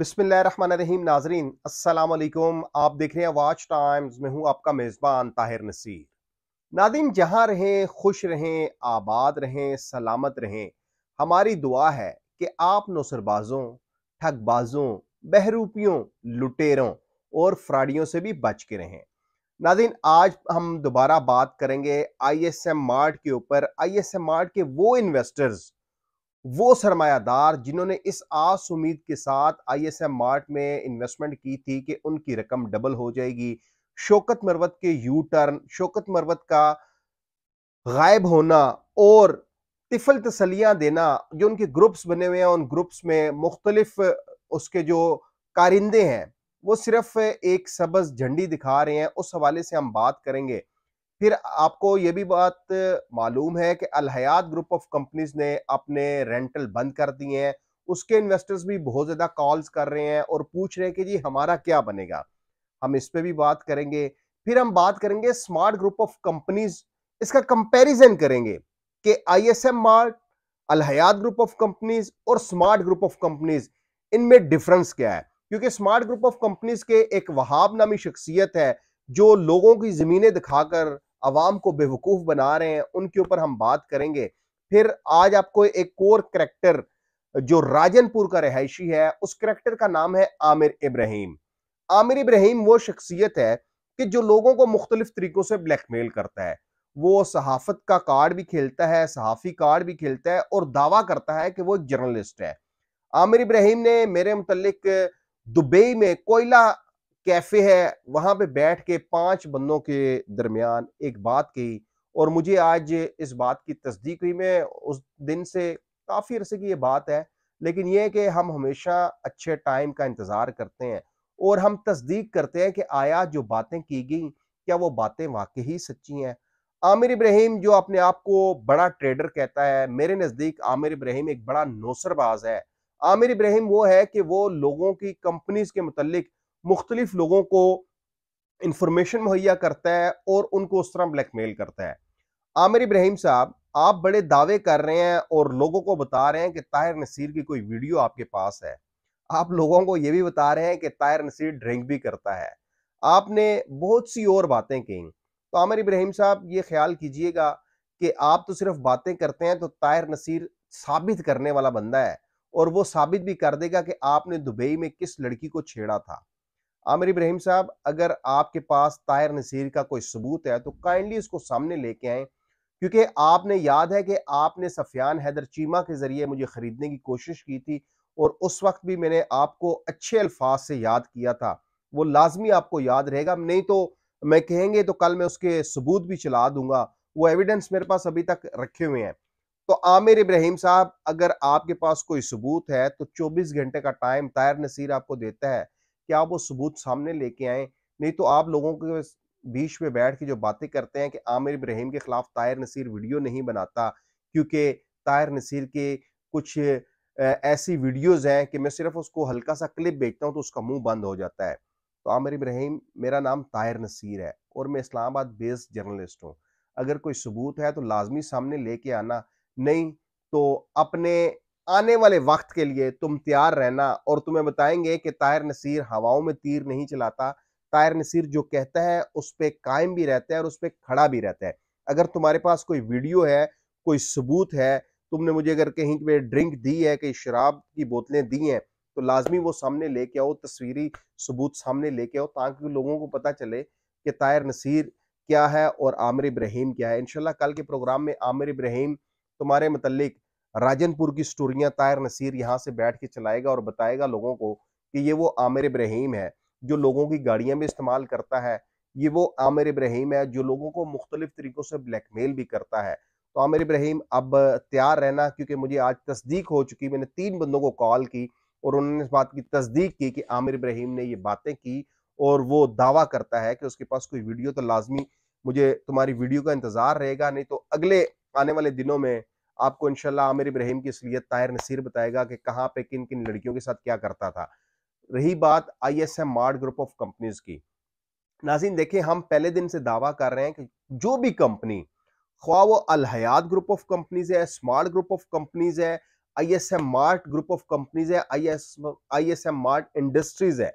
रहीम नाजरीन असलकुम आप देख रहे हैं वाच टाइम्स में हूँ आपका मेज़बान ताहिर नसीर नादिन जहाँ रहें खुश रहें आबाद रहें सलामत रहें हमारी दुआ है कि आप नौसरबाजों ठगबाजों बहरूपियों लुटेरों और फ्राडियों से भी बच के रहें नादिन आज हम दोबारा बात करेंगे आई एस एम मार्ट के ऊपर आई एस एम मार्ट के वो इन्वेस्टर्स वो सरमायादार जिन्होंने इस आस उम्मीद के साथ आईएसएम मार्ट में इन्वेस्टमेंट की थी कि उनकी रकम डबल हो जाएगी शोकत मरवत के यू टर्न शोकत मरवत का गायब होना और तिफल तसलियाँ देना जो उनके ग्रुप्स बने हुए हैं उन ग्रुप्स में मुख्तलिफ उसके जो कारिंदे हैं वो सिर्फ एक सब्ज झंडी दिखा रहे हैं उस हवाले से हम बात करेंगे फिर आपको ये भी बात मालूम है कि अलहयात ग्रुप ऑफ कंपनीज ने अपने रेंटल बंद कर दिए हैं उसके इन्वेस्टर्स भी बहुत ज़्यादा कॉल्स कर रहे हैं और पूछ रहे हैं कि जी हमारा क्या बनेगा हम इस पर भी बात करेंगे फिर हम बात करेंगे स्मार्ट ग्रुप ऑफ कंपनीज इसका कंपैरिजन करेंगे कि I S M mart Alhayat group of companies और स्मार्ट ग्रुप ऑफ कंपनीज इनमें डिफरेंस क्या है क्योंकि स्मार्ट ग्रुप ऑफ कंपनीज के एक वहाब नामी शख्सियत है जो लोगों की ज़मीनें दिखाकर आवाम को बेवकूफ़ बना रहे हैं उनके ऊपर हम बात करेंगे फिर आज आपको एक और करेक्टर जो राजनपुर का रहायशी है उस करेक्टर का नाम है आमिर इब्राहिम आमिर इब्राहिम वो शख्सियत है कि जो लोगों को मुख्तलिफ तरीकों से ब्लैकमेल करता है वो सहाफत का कार्ड भी खेलता है सहाफ़ी कार्ड भी खेलता है और दावा करता है कि वो जर्नलिस्ट है आमिर इब्राहिम ने मेरे मुतलिक दुबई में कोयला कैफे है वहां पे बैठ के पांच बंदों के दरमियान एक बात कही और मुझे आज इस बात की तस्दीक हुई मैं उस दिन से काफ़ी अरसे की ये बात है लेकिन ये कि हम हमेशा अच्छे टाइम का इंतज़ार करते हैं और हम तस्दीक करते हैं कि आया जो बातें की गई क्या वो बातें वाकई ही सच्ची हैं आमिर इब्राहिम जो अपने आप को बड़ा ट्रेडर कहता है मेरे नज़दीक आमिर इब्राहिम एक बड़ा नौसरबाज है आमिर इब्राहिम वो है कि वो लोगों की कंपनीज के मुतलिक मुख्तलिफ लोगों को इंफॉर्मेशन मुहैया करता है और उनको उस तरह ब्लैक मेल करता है आमिर इब्राहिम साहब आप बड़े दावे कर रहे हैं और लोगों को बता रहे हैं कि ताहिर नसीर की कोई वीडियो आपके पास है आप लोगों को ये भी बता रहे हैं कि ताहिर नसीर ड्रिंक भी करता है आपने बहुत सी और बातें कही तो आमिर इब्राहिम साहब ये ख्याल कीजिएगा कि आप तो सिर्फ बातें करते हैं तो ताहिर नसीर साबित करने वाला बंदा है और वो साबित भी कर देगा कि आपने दुबई में किस लड़की को छेड़ा था आमिर इब्राहिम साहब अगर आपके पास तायर नसीर का कोई सबूत है तो काइंडली इसको सामने लेके आए क्योंकि आपने याद है कि आपने सफियान हैदर चीमा के ज़रिए मुझे ख़रीदने की कोशिश की थी और उस वक्त भी मैंने आपको अच्छे अल्फाज से याद किया था वो लाजमी आपको याद रहेगा नहीं तो मैं कहेंगे तो कल मैं उसके सबूत भी चला दूंगा वो एविडेंस मेरे पास अभी तक रखे हुए हैं तो आमिर इब्राहिम साहब अगर आपके पास कोई सबूत है तो 24 घंटे का टाइम तायर नसीर आपको देता है कि आप वो सबूत सामने लेके आए नहीं तो आप लोगों के बीच में बैठ के जो बातें करते हैं कि आमिर इब्राहिम के खिलाफ तायर नसीर वीडियो नहीं बनाता क्योंकि तायर नसीर के कुछ ऐसी वीडियोज हैं कि मैं सिर्फ उसको हल्का सा क्लिप भेजता हूँ तो उसका मुंह बंद हो जाता है तो आमिर इब्राहिम मेरा नाम तायर नसीर है और मैं इस्लामाबाद बेस्ड जर्नलिस्ट हूँ अगर कोई सबूत है तो लाजमी सामने लेके आना नहीं तो अपने आने वाले वक्त के लिए तुम तैयार रहना और तुम्हें बताएंगे कि तायर नसीर हवाओं में तीर नहीं चलाता तायर नसीर जो कहता है उस पर कायम भी रहता है और उस पर खड़ा भी रहता है अगर तुम्हारे पास कोई वीडियो है कोई सबूत है तुमने मुझे अगर कहीं पे ड्रिंक दी है कहीं शराब की बोतलें दी हैं तो लाजमी वो सामने लेके आओ तस्वीरी सबूत सामने लेके आओ ताकि लोगों को पता चले कि तायर नसीर क्या है और आमिर इब्राहिम क्या है इनशाला कल के प्रोग्राम में आमिर इब्राहिम तुम्हारे मतलब राजनपुर की स्टोरियां तायर नसीर यहाँ से बैठ के चलाएगा और बताएगा लोगों को कि ये वो आमिर इब्राहिम है जो लोगों की गाड़ियां भी इस्तेमाल करता है ये वो आमिर इब्राहिम है जो लोगों को मुख्तलिफ तरीक़ों से ब्लैकमेल भी करता है तो आमिर इब्राहिम अब तैयार रहना क्योंकि मुझे आज तस्दीक हो चुकी मैंने तीन बंदों को कॉल की और उन्होंने इस बात की तस्दीक की कि आमिर इब्राहिम ने ये बातें की और वो दावा करता है कि उसके पास कोई वीडियो तो लाजमी मुझे तुम्हारी वीडियो का इंतज़ार रहेगा नहीं तो अगले आने वाले दिनों में आपको इनशाला आमिर इब्राहिम की असलियत ताहिर नसीर बताएगा कि कहाँ पे किन किन लड़कियों के साथ क्या करता था रही बात I S M mart group of companies की नाजिन देखें हम पहले दिन से दावा कर रहे हैं कि जो भी कंपनी ख्वा वो अलहयात ग्रुप ऑफ कंपनीज है स्मार्ट ग्रुप ऑफ कंपनीज है I S M mart group of companies है I S I S M mart industries है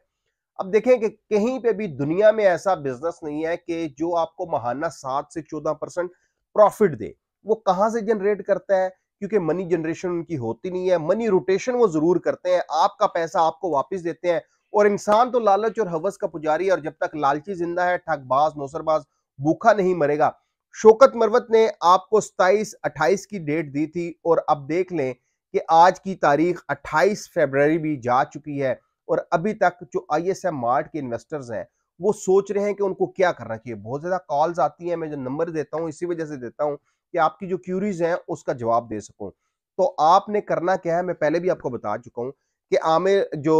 अब देखें कि कहीं पे भी दुनिया में ऐसा बिजनेस नहीं है कि जो आपको महाना सात से चौदह परसेंट प्रॉफिट दे वो कहाँ से जनरेट करता है क्योंकि मनी जनरेशन उनकी होती नहीं है मनी रोटेशन वो जरूर करते हैं आपका पैसा आपको वापस देते हैं और इंसान तो लालच और हवस का पुजारी और जब तक लालची जिंदा है ठगबाज नौसरबाज भूखा नहीं मरेगा शोकत मरवत ने आपको सताइस अट्ठाईस की डेट दी थी और अब देख लें कि आज की तारीख अट्ठाईस फेबररी भी जा चुकी है और अभी तक जो आई एस एम मार्ट के इन्वेस्टर्स हैं वो सोच रहे हैं कि उनको क्या करना चाहिए बहुत ज़्यादा कॉल्स आती हैं मैं जो नंबर देता हूँ इसी वजह से देता हूँ कि आपकी जो क्यूरीज हैं उसका जवाब दे सकूं तो आपने करना क्या है मैं पहले भी आपको बता चुका हूं कि आमिर जो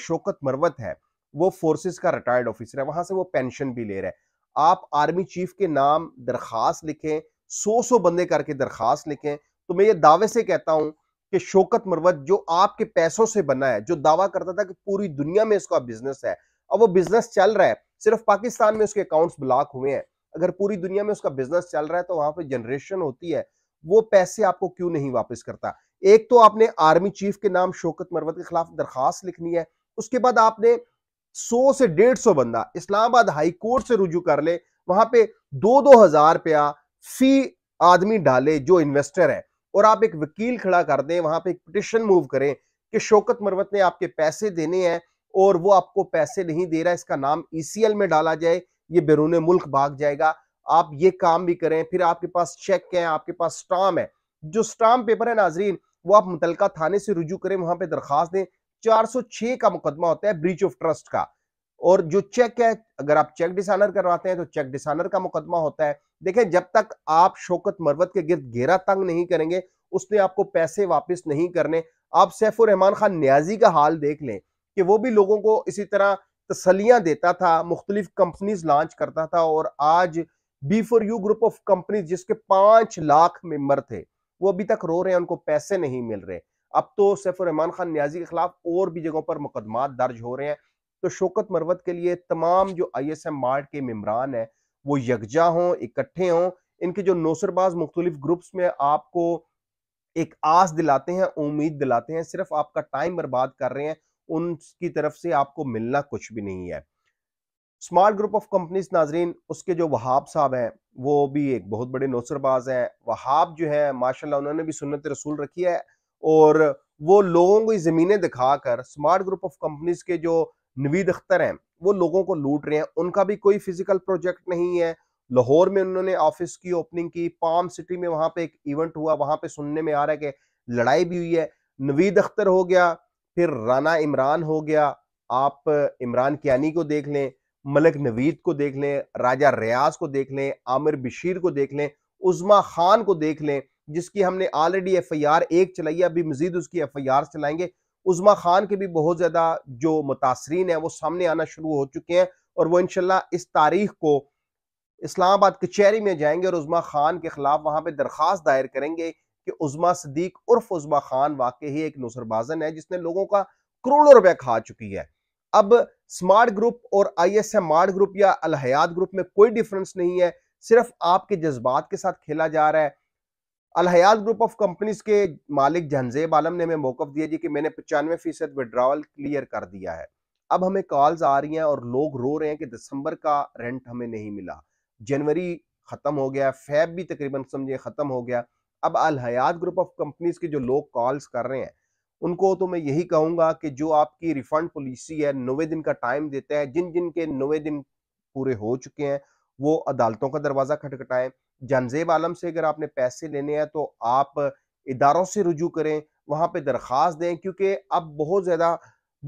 शोकत मरवत है वो फोर्सेस का रिटायर्ड ऑफिसर है वहां से वो पेंशन भी ले रहा है आप आर्मी चीफ के नाम दरखास्त लिखें सौ सौ बंदे करके दरखास्त लिखें तो मैं ये दावे से कहता हूं कि शोकत मरवत जो आपके पैसों से बना है जो दावा करता था कि पूरी दुनिया में इसका बिजनेस है अब वो बिजनेस चल रहा है सिर्फ पाकिस्तान में उसके अकाउंट्स ब्लॉक हुए हैं अगर पूरी दुनिया में उसका बिजनेस चल रहा है तो वहां पे जनरेशन होती है वो पैसे आपको क्यों नहीं वापस करता एक तो आपने आर्मी चीफ के नाम शोकत मरवत के खिलाफ दरखास्त लिखनी है उसके बाद आपने सौ से डेढ़ सौ बंदा इस्लामाबाद हाई कोर्ट से रुजू कर ले वहां पे दो दो हजार रुपया फी आदमी डाले जो इन्वेस्टर है और आप एक वकील खड़ा कर दें वहां पे एक पिटिशन मूव करें कि शोकत मरवत ने आपके पैसे देने हैं और वो आपको पैसे नहीं दे रहा इसका नाम ईसीएल e में डाला जाए ये बैरून मुल्क भाग जाएगा आप ये काम भी करें फिर आपके पास चेक है आपके पास स्टाम है जो स्टाम पेपर है नाजरीन वो आप मुतलका थाने से रुजू करें वहां पर दरखास्त दें छह का मुकदमा होता है ब्रीच ऑफ ट्रस्ट का और जो चेक है अगर आप चेक डिसानर करवाते हैं तो चेक डिसानर का मुकदमा होता है देखें जब तक आप शोकत मरवत के गिरद घेरा तंग नहीं करेंगे उसने आपको पैसे वापस नहीं करने आप सैफुर रहमान खान न्याजी का हाल देख लें कि वो भी लोगों को इसी तरह तसलियाँ देता था मुख्तलिफ कंपनीज लॉन्च करता था और आज B for U group of companies जिसके पांच लाख मेंबर थे वो अभी तक रो रहे हैं उनको पैसे नहीं मिल रहे अब तो सैफुररहमान खान न्याजी के खिलाफ और भी जगहों पर मुकदमा दर्ज हो रहे हैं तो शोकत मरवत के लिए तमाम जो आई एस एम मार्ट के मम्बरान हैं वो यकजा हों इकट्ठे हों इनके जो नौसरबाज मुख्तलिफ ग्रुप्स में आपको एक आस दिलाते हैं उम्मीद दिलाते हैं सिर्फ आपका टाइम बर्बाद कर रहे हैं उनकी तरफ से आपको मिलना कुछ भी नहीं है स्मार्ट ग्रुप ऑफ कंपनीज नाजरीन उसके जो वहाब साहब हैं वो भी एक बहुत बड़े नौसरबाज हैं वहाब जो है माशाल्लाह उन्होंने भी सुन्नत रसूल रखी है और वो लोगों को ज़मीनें दिखाकर स्मार्ट ग्रुप ऑफ कंपनीज के जो नवीद अख्तर हैं वो लोगों को लूट रहे हैं उनका भी कोई फिजिकल प्रोजेक्ट नहीं है लाहौर में उन्होंने ऑफिस की ओपनिंग की पाम सिटी में वहां पे एक इवेंट हुआ वहां पे सुनने में आ रहा है कि लड़ाई भी हुई है नवीद अख्तर हो गया फिर राना इमरान हो गया आप इमरान कियानी को देख लें मलक नवीद को देख लें राजा रियाज को देख लें आमिर बशीर को देख लें उज़मा खान को देख लें जिसकी हमने ऑलरेडी एफ आई आर एक चलाई है अभी मजीद उसकी एफ आई आर चलाएंगे उज़मा खान के भी बहुत ज़्यादा जो मुतासरीन है वो सामने आना शुरू हो चुके हैं और वो इनशाला इस तारीख को इस्लामाबाद कचहरी में जाएंगे और उज़मा खान के खिलाफ वहाँ पर दरख्वास्त दायर करेंगे कि उजमा सदीक उर्फ उजमा खान वाकई ही एक नुसरबाजन है जिसने लोगों का करोड़ों रुपए खा चुकी है अब स्मार्ट ग्रुप और आई एस एम ग्रुप या अलहयात ग्रुप में कोई डिफरेंस नहीं है सिर्फ आपके जज्बात के साथ खेला जा रहा है अलहयात ग्रुप ऑफ कंपनीज के मालिक जहनजेब आलम ने हमें मौकफ दिया जी कि मैंने पचानवे फीसद विड्रावल क्लियर कर दिया है अब हमें कॉल्स आ रही हैं और लोग रो रहे हैं कि दिसंबर का रेंट हमें नहीं मिला जनवरी ख़त्म हो गया फैब भी तकरीबन समझिए ख़त्म हो गया अब Al Hayat group of companies के जो लोग कॉल्स कर रहे हैं उनको तो मैं यही कहूंगा कि जो आपकी रिफंड पॉलिसी है नवे दिन का टाइम देता है जिन जिन के नवे दिन पूरे हो चुके हैं वो अदालतों का दरवाज़ा खटखटाएं जानजेब आलम से अगर आपने पैसे लेने हैं तो आप इदारों से रुजू करें वहां पर दरख्वास्त दें क्योंकि अब बहुत ज़्यादा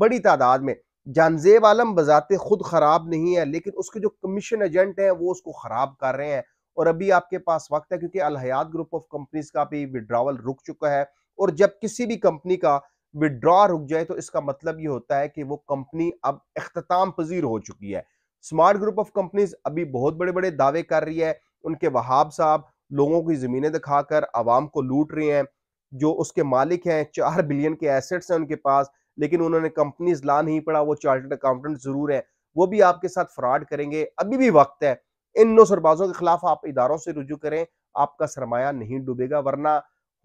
बड़ी तादाद में जानजेब आलम बजाते खुद ख़राब नहीं है लेकिन उसके जो कमीशन एजेंट हैं वो उसको ख़राब कर रहे हैं और अभी आपके पास वक्त है क्योंकि अलहयात ग्रुप ऑफ कंपनीज का भी विड्रावल रुक चुका है और जब किसी भी कंपनी का विड्रॉ रुक जाए तो इसका मतलब ये होता है कि वो कंपनी अब अख्ताम पजीर हो चुकी है स्मार्ट ग्रुप ऑफ कंपनीज अभी बहुत बड़े बड़े दावे कर रही है उनके वहाब साहब लोगों की ज़मीनें दिखाकर आवाम को लूट रहे हैं जो उसके मालिक हैं चार बिलियन के एसेट्स हैं उनके पास लेकिन उन्होंने कंपनीज ला नहीं पड़ा वो चार्टर्ड अकाउंटेंट ज़रूर है वो भी आपके साथ फ्रॉड करेंगे अभी भी वक्त है इन नौ सरबाजों के खिलाफ आप इदारों से रुजू करें आपका सरमाया नहीं डूबेगा वरना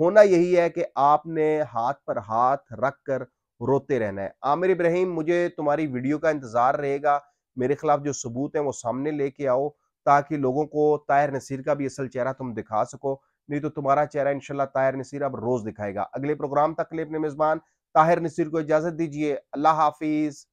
होना यही है कि आपने हाथ पर हाथ रख कर रोते रहना है आमिर इब्राहिम मुझे तुम्हारी वीडियो का इंतज़ार रहेगा मेरे खिलाफ जो सबूत हैं वो सामने लेके आओ ताकि लोगों को तायर नसीर का भी असल चेहरा तुम दिखा सको नहीं तो तुम्हारा चेहरा इनशाला ताहिर नसीर अब रोज़ दिखाएगा अगले प्रोग्राम तक के लिए अपने मेज़बान ताहिर नसीर को इजाज़त दीजिए अल्लाह हाफिज़